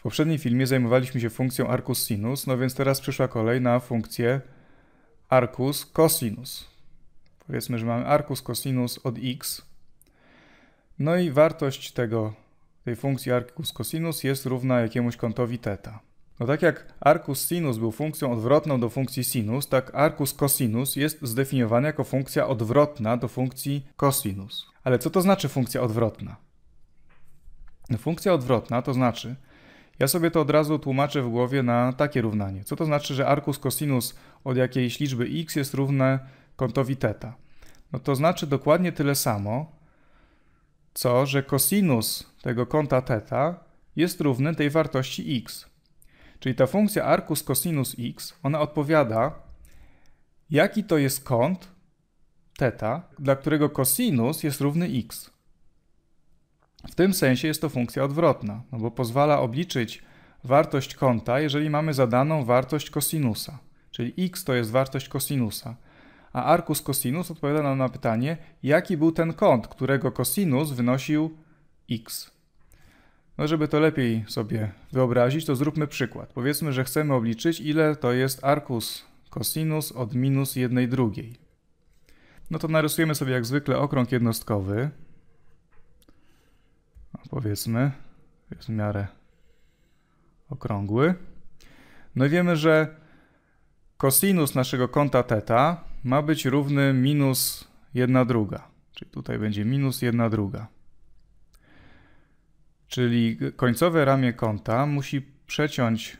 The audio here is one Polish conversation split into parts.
W poprzednim filmie zajmowaliśmy się funkcją arcus sinus, no więc teraz przyszła kolej na funkcję arcus cosinus. Powiedzmy, że mamy arcus cosinus od x. No i wartość tego, tej funkcji arcus cosinus jest równa jakiemuś kątowi theta. No tak jak arcus sinus był funkcją odwrotną do funkcji sinus, tak arcus cosinus jest zdefiniowany jako funkcja odwrotna do funkcji cosinus. Ale co to znaczy funkcja odwrotna? No funkcja odwrotna to znaczy, ja sobie to od razu tłumaczę w głowie na takie równanie. Co to znaczy, że arkus cosinus od jakiejś liczby x jest równe kątowi θ? No to znaczy dokładnie tyle samo, co że cosinus tego kąta θ jest równy tej wartości x. Czyli ta funkcja arcus cosinus x, ona odpowiada, jaki to jest kąt θ, dla którego cosinus jest równy x. W tym sensie jest to funkcja odwrotna, no bo pozwala obliczyć wartość kąta, jeżeli mamy zadaną wartość kosinusa. Czyli x to jest wartość kosinusa. A arkus kosinus odpowiada nam na pytanie, jaki był ten kąt, którego kosinus wynosił x. No żeby to lepiej sobie wyobrazić, to zróbmy przykład. Powiedzmy, że chcemy obliczyć, ile to jest arkus kosinus od minus jednej drugiej. No to narysujemy sobie jak zwykle okrąg jednostkowy powiedzmy, jest w miarę okrągły. No i wiemy, że cosinus naszego kąta θ ma być równy minus 1 druga. Czyli tutaj będzie minus 1 druga. Czyli końcowe ramię kąta musi przeciąć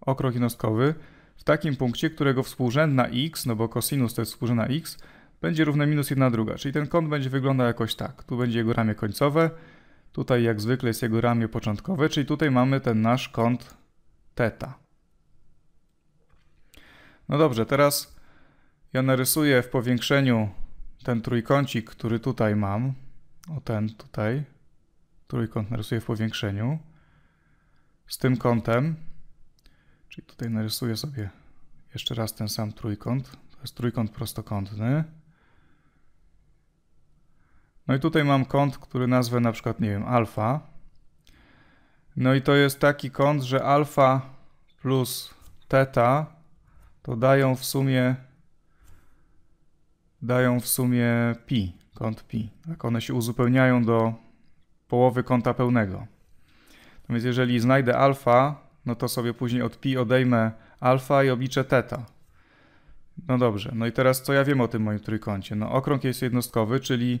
okrąg jednostkowy w takim punkcie, którego współrzędna x, no bo cosinus to jest współrzędna x, będzie równe minus 1 druga. Czyli ten kąt będzie wyglądał jakoś tak. Tu będzie jego ramię końcowe, Tutaj jak zwykle jest jego ramię początkowe, czyli tutaj mamy ten nasz kąt θ. No dobrze, teraz ja narysuję w powiększeniu ten trójkącik, który tutaj mam. O ten tutaj. Trójkąt narysuję w powiększeniu. Z tym kątem. Czyli tutaj narysuję sobie jeszcze raz ten sam trójkąt. To jest trójkąt prostokątny. No i tutaj mam kąt, który nazwę na przykład, nie wiem, alfa. No i to jest taki kąt, że alfa plus teta to dają w sumie dają w sumie pi, kąt pi. Tak one się uzupełniają do połowy kąta pełnego. No więc jeżeli znajdę alfa, no to sobie później od pi odejmę alfa i obliczę teta. No dobrze, no i teraz co ja wiem o tym moim trójkącie? No okrąg jest jednostkowy, czyli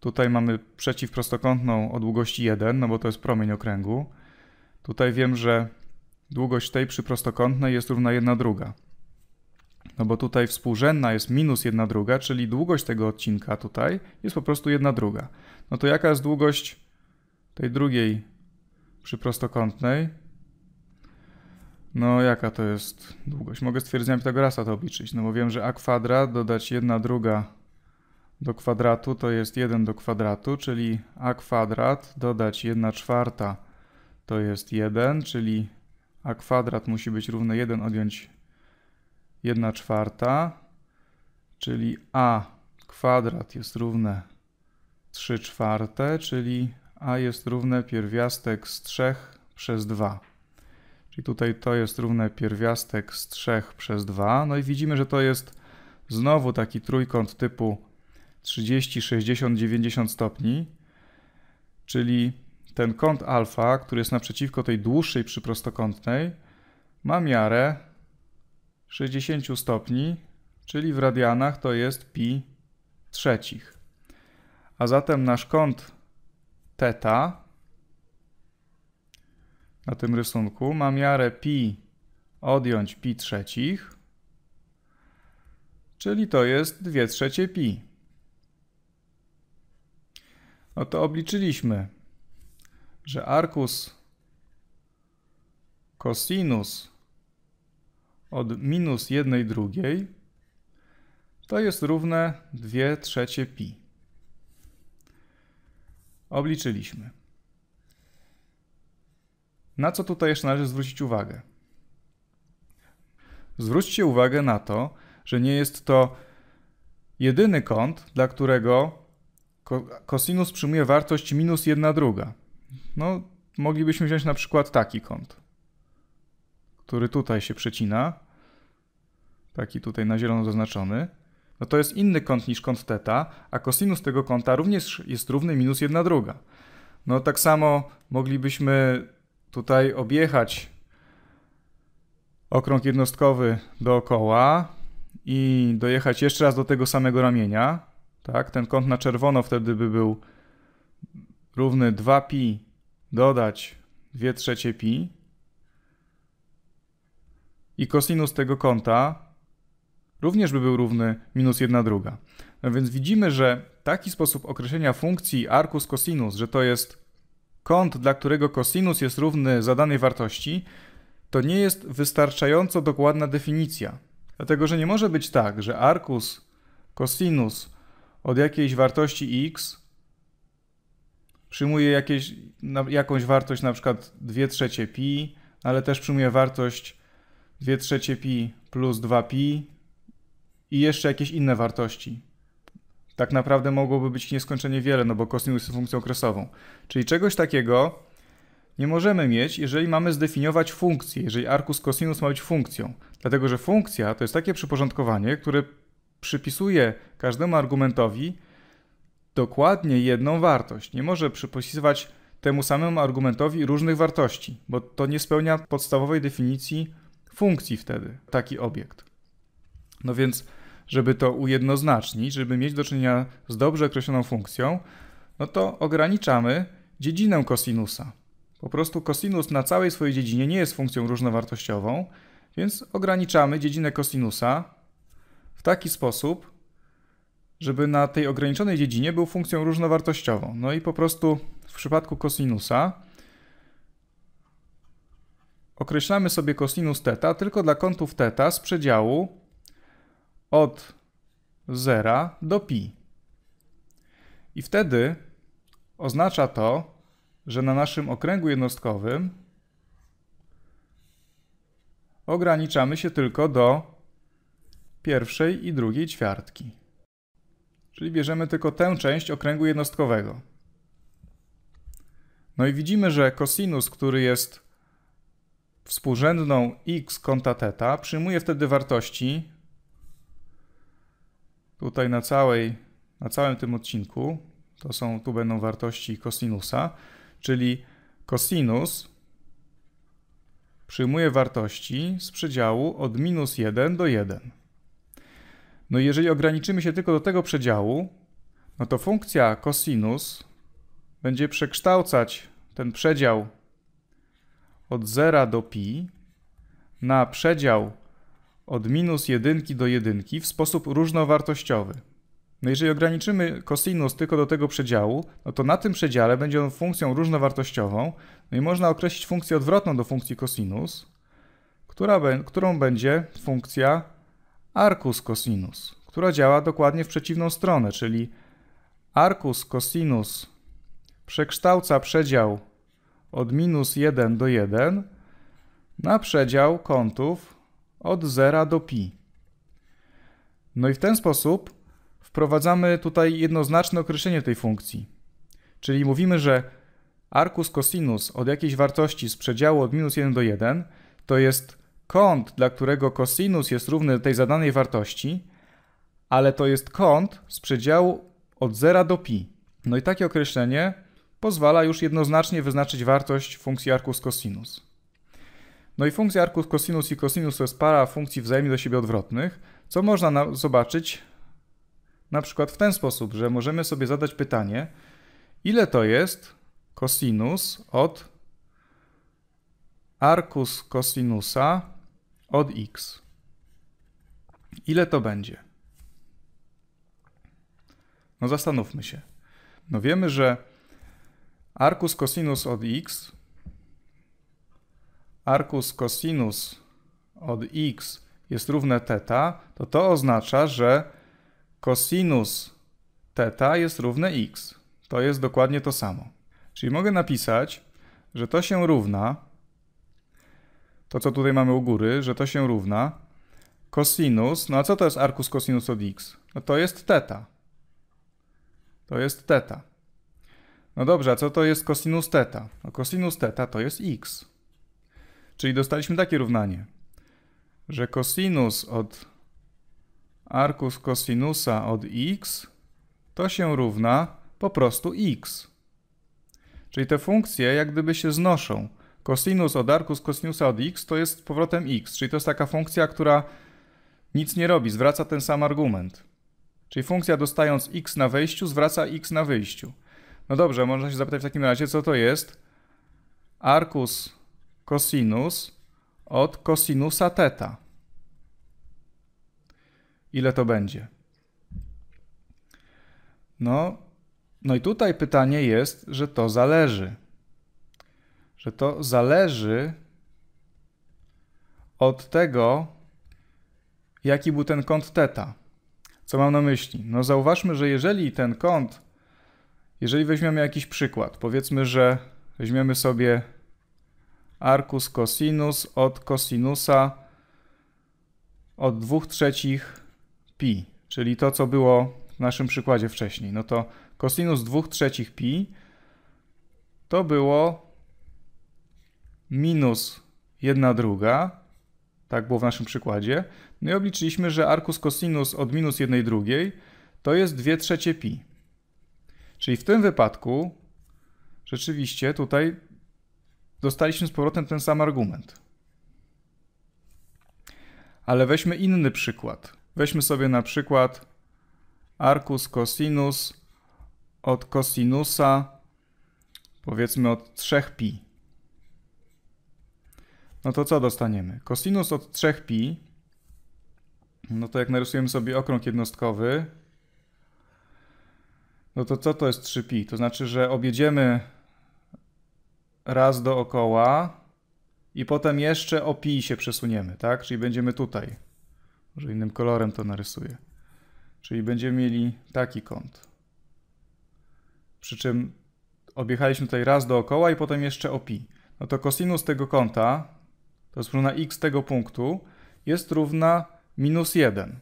Tutaj mamy przeciwprostokątną o długości 1, no bo to jest promień okręgu. Tutaj wiem, że długość tej prostokątnej jest równa 1 druga. No bo tutaj współrzędna jest minus 1 druga, czyli długość tego odcinka tutaj jest po prostu 1 druga. No to jaka jest długość tej drugiej prostokątnej? No jaka to jest długość? Mogę stwierdzenia Pitagorasa to obliczyć, no bo wiem, że a kwadrat dodać 1 druga do kwadratu to jest 1 do kwadratu, czyli a kwadrat dodać 1 czwarta to jest 1, czyli a kwadrat musi być równe 1 odjąć 1 czwarta, czyli a kwadrat jest równe 3 czwarte, czyli a jest równe pierwiastek z 3 przez 2. Czyli tutaj to jest równe pierwiastek z 3 przez 2. No i widzimy, że to jest znowu taki trójkąt typu 30, 60, 90 stopni, czyli ten kąt alfa, który jest naprzeciwko tej dłuższej przyprostokątnej, ma miarę 60 stopni, czyli w radianach to jest pi trzecich. A zatem nasz kąt θ na tym rysunku ma miarę pi odjąć pi trzecich, czyli to jest 2 trzecie pi. No to obliczyliśmy, że arkus cosinus od minus jednej drugiej to jest równe 2 trzecie pi. Obliczyliśmy. Na co tutaj jeszcze należy zwrócić uwagę? Zwróćcie uwagę na to, że nie jest to jedyny kąt, dla którego kosinus przyjmuje wartość minus 1 druga. No, moglibyśmy wziąć na przykład taki kąt, który tutaj się przecina, taki tutaj na zielono zaznaczony. No to jest inny kąt niż kąt teta, a kosinus tego kąta również jest równy minus 1 druga. No tak samo moglibyśmy tutaj objechać okrąg jednostkowy dookoła i dojechać jeszcze raz do tego samego ramienia, tak? Ten kąt na czerwono wtedy by był równy 2pi dodać 2 trzecie pi. I kosinus tego kąta również by był równy minus 1 druga. No więc widzimy, że taki sposób określenia funkcji arcus cosinus, że to jest kąt, dla którego cosinus jest równy zadanej wartości, to nie jest wystarczająco dokładna definicja. Dlatego, że nie może być tak, że arcus cosinus od jakiejś wartości x przyjmuje jakieś, jakąś wartość, na przykład 2 trzecie pi, no ale też przyjmuje wartość 2 trzecie pi plus 2 pi i jeszcze jakieś inne wartości. Tak naprawdę mogłoby być nieskończenie wiele, no bo kosinus jest funkcją okresową. Czyli czegoś takiego nie możemy mieć, jeżeli mamy zdefiniować funkcję, jeżeli arkus kosinus ma być funkcją. Dlatego, że funkcja to jest takie przyporządkowanie, które przypisuje każdemu argumentowi dokładnie jedną wartość. Nie może przypisywać temu samemu argumentowi różnych wartości, bo to nie spełnia podstawowej definicji funkcji wtedy, taki obiekt. No więc, żeby to ujednoznacznić, żeby mieć do czynienia z dobrze określoną funkcją, no to ograniczamy dziedzinę kosinusa. Po prostu kosinus na całej swojej dziedzinie nie jest funkcją różnowartościową, więc ograniczamy dziedzinę kosinusa w taki sposób, żeby na tej ograniczonej dziedzinie był funkcją różnowartościową. No i po prostu w przypadku kosinusa określamy sobie kosinus theta, tylko dla kątów theta z przedziału od 0 do pi. I wtedy oznacza to, że na naszym okręgu jednostkowym ograniczamy się tylko do pierwszej i drugiej ćwiartki. Czyli bierzemy tylko tę część okręgu jednostkowego. No i widzimy, że kosinus, który jest współrzędną x kąta teta, przyjmuje wtedy wartości tutaj na, całej, na całym tym odcinku, to są, tu będą wartości kosinusa, czyli kosinus przyjmuje wartości z przedziału od minus 1 do 1. No jeżeli ograniczymy się tylko do tego przedziału, no to funkcja cosinus będzie przekształcać ten przedział od 0 do pi na przedział od minus 1 do 1 w sposób różnowartościowy. No jeżeli ograniczymy cosinus tylko do tego przedziału, no to na tym przedziale będzie on funkcją różnowartościową, no i można określić funkcję odwrotną do funkcji cosinus, która, którą będzie funkcja arcus cosinus, która działa dokładnie w przeciwną stronę, czyli arcus cosinus przekształca przedział od minus 1 do 1 na przedział kątów od 0 do pi. No i w ten sposób wprowadzamy tutaj jednoznaczne określenie tej funkcji. Czyli mówimy, że arcus cosinus od jakiejś wartości z przedziału od minus 1 do 1 to jest kąt, dla którego cosinus jest równy tej zadanej wartości, ale to jest kąt z przedziału od 0 do pi. No i takie określenie pozwala już jednoznacznie wyznaczyć wartość funkcji arkus cosinus. No i funkcja arkus cosinus i cosinus to jest para funkcji wzajemnie do siebie odwrotnych, co można zobaczyć na przykład w ten sposób, że możemy sobie zadać pytanie, ile to jest cosinus od arcus cosinusa od x. Ile to będzie? No zastanówmy się. No wiemy, że arcus cosinus od x, arcus cosinus od x jest równe teta, to to oznacza, że cosinus teta jest równe x. To jest dokładnie to samo. Czyli mogę napisać, że to się równa to co tutaj mamy u góry, że to się równa cosinus, no a co to jest arkus cosinus od x? No to jest teta. To jest teta. No dobrze, a co to jest cosinus teta? No cosinus teta to jest x. Czyli dostaliśmy takie równanie, że cosinus od arkus cosinusa od x to się równa po prostu x. Czyli te funkcje jak gdyby się znoszą. Cosinus od arcus cosinusa od x to jest powrotem x, czyli to jest taka funkcja, która nic nie robi, zwraca ten sam argument. Czyli funkcja dostając x na wejściu zwraca x na wyjściu. No dobrze, można się zapytać w takim razie, co to jest arcus cosinus od cosinusa theta. Ile to będzie? No, no i tutaj pytanie jest, że to zależy że to zależy od tego, jaki był ten kąt θ. Co mam na myśli? No zauważmy, że jeżeli ten kąt, jeżeli weźmiemy jakiś przykład, powiedzmy, że weźmiemy sobie arcus cosinus od cosinusa od 2 trzecich pi, czyli to, co było w naszym przykładzie wcześniej. No to cosinus 2 trzecich pi to było minus jedna druga, tak było w naszym przykładzie, no i obliczyliśmy, że arkus cosinus od minus jednej drugiej to jest 2 trzecie pi. Czyli w tym wypadku rzeczywiście tutaj dostaliśmy z powrotem ten sam argument. Ale weźmy inny przykład. Weźmy sobie na przykład arkus cosinus od cosinusa powiedzmy od 3 pi no to co dostaniemy? Cosinus od 3pi, no to jak narysujemy sobie okrąg jednostkowy, no to co to jest 3pi? To znaczy, że objedziemy raz dookoła i potem jeszcze o pi się przesuniemy, tak? Czyli będziemy tutaj. Może innym kolorem to narysuję. Czyli będziemy mieli taki kąt. Przy czym objechaliśmy tutaj raz dookoła i potem jeszcze o pi. No to cosinus tego kąta to jest różna x tego punktu, jest równa minus 1.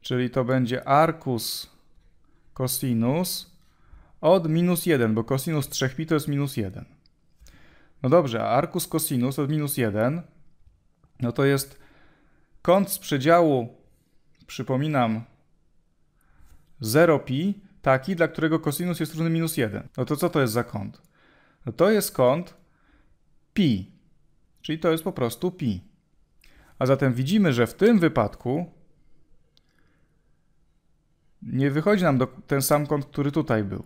Czyli to będzie arcus cosinus od minus 1, bo cosinus 3pi to jest minus 1. No dobrze, a arcus cosinus od minus 1, no to jest kąt z przedziału, przypominam, 0pi, taki, dla którego cosinus jest równy minus 1. No to co to jest za kąt? No to jest kąt pi, czyli to jest po prostu pi. A zatem widzimy, że w tym wypadku nie wychodzi nam do, ten sam kąt, który tutaj był.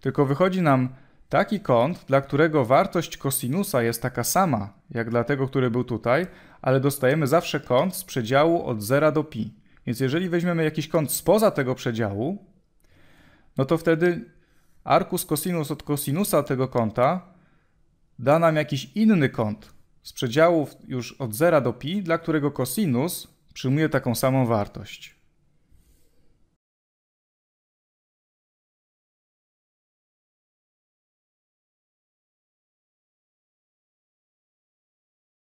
Tylko wychodzi nam taki kąt, dla którego wartość kosinusa jest taka sama, jak dla tego, który był tutaj, ale dostajemy zawsze kąt z przedziału od 0 do pi. Więc jeżeli weźmiemy jakiś kąt spoza tego przedziału, no to wtedy arkus cosinus od kosinusa tego kąta da nam jakiś inny kąt, z przedziałów już od 0 do pi, dla którego cosinus przyjmuje taką samą wartość.